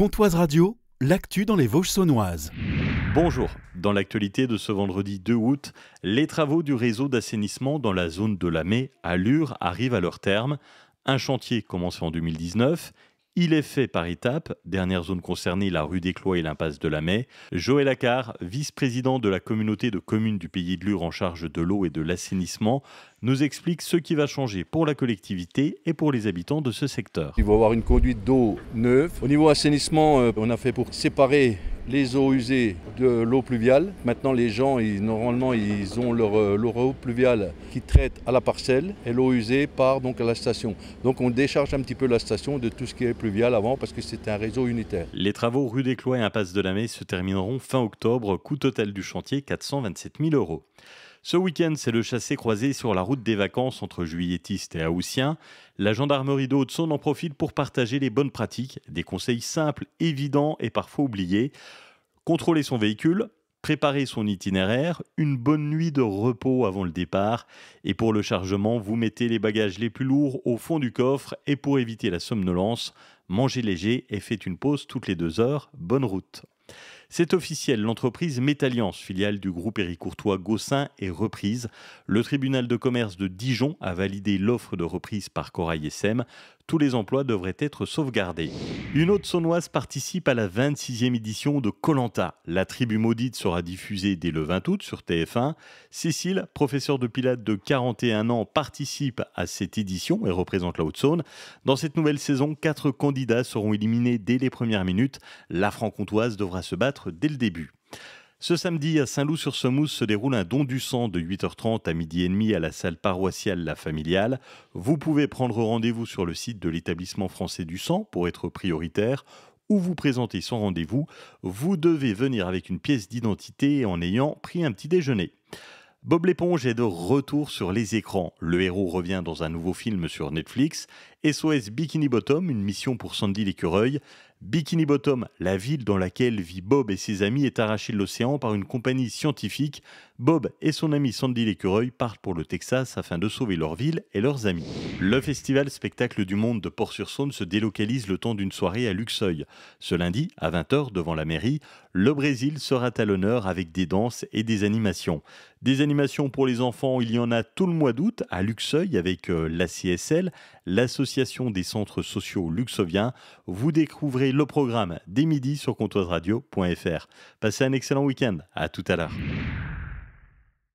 Comtoise Radio, l'actu dans les Vosges saunoises. Bonjour. Dans l'actualité de ce vendredi 2 août, les travaux du réseau d'assainissement dans la zone de la Mai à Lure arrivent à leur terme. Un chantier commencé en 2019 il est fait par étapes. Dernière zone concernée, la rue des Clois et l'impasse de la Mai. Joël Lacar, vice-président de la communauté de communes du Pays de Lure en charge de l'eau et de l'assainissement, nous explique ce qui va changer pour la collectivité et pour les habitants de ce secteur. Il va y avoir une conduite d'eau neuve. Au niveau assainissement, euh, on a fait pour séparer les eaux usées de l'eau pluviale. Maintenant, les gens, ils, normalement, ils ont euh, leur, eau pluviale qui traite à la parcelle et l'eau usée part donc à la station. Donc, on décharge un petit peu la station de tout ce qui est pluvial avant parce que c'est un réseau unitaire. Les travaux rue des Clois et impasse de la Mai se termineront fin octobre. Coût total du chantier 427 000 euros. Ce week-end, c'est le chassé-croisé sur la route des vacances entre juilletistes et haussiens. La gendarmerie de en profite pour partager les bonnes pratiques, des conseils simples, évidents et parfois oubliés. Contrôler son véhicule, préparer son itinéraire, une bonne nuit de repos avant le départ, et pour le chargement, vous mettez les bagages les plus lourds au fond du coffre, et pour éviter la somnolence, mangez léger et faites une pause toutes les deux heures. Bonne route. C'est officiel, l'entreprise Métalliance, filiale du groupe courtois Gossin, est reprise. Le tribunal de commerce de Dijon a validé l'offre de reprise par Corail SM. Tous les emplois devraient être sauvegardés. Une autre saunoise participe à la 26e édition de Colanta. La tribu maudite sera diffusée dès le 20 août sur TF1. Cécile, professeure de Pilates de 41 ans, participe à cette édition et représente la Haute-Saône. Dans cette nouvelle saison, quatre candidats seront éliminés dès les premières minutes. La franc-comtoise devra se battre dès le début. Ce samedi, à Saint-Loup-sur-Semouse, se déroule un don du sang de 8h30 à midi et demi à la salle paroissiale La Familiale. Vous pouvez prendre rendez-vous sur le site de l'établissement français du sang pour être prioritaire ou vous présenter sans rendez-vous. Vous devez venir avec une pièce d'identité en ayant pris un petit déjeuner. Bob l'éponge est de retour sur les écrans. Le héros revient dans un nouveau film sur Netflix SOS Bikini Bottom, une mission pour Sandy l'écureuil. Bikini Bottom, la ville dans laquelle vit Bob et ses amis, est arrachée de l'océan par une compagnie scientifique. Bob et son ami Sandy l'écureuil partent pour le Texas afin de sauver leur ville et leurs amis. Le festival Spectacle du Monde de Port-sur-Saône se délocalise le temps d'une soirée à Luxeuil. Ce lundi, à 20h, devant la mairie, le Brésil sera à l'honneur avec des danses et des animations. Des animations pour les enfants, il y en a tout le mois d'août à Luxeuil avec euh, la CSL, l'association des centres sociaux luxoviens. Vous découvrez le programme dès midi sur comptoiseradio.fr. Passez un excellent week-end. À tout à l'heure.